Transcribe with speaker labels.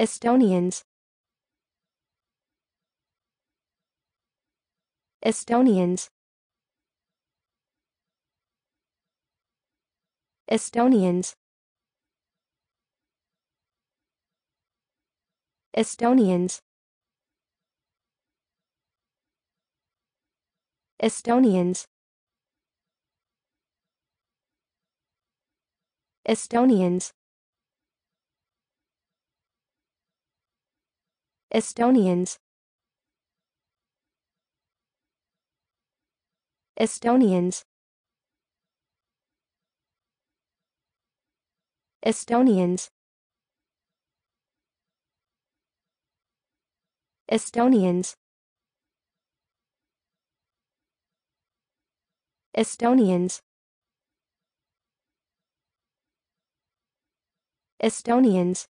Speaker 1: Estonians Estonians Estonians Estonians Estonians Estonians Estonians Estonians Estonians Estonians Estonians Estonians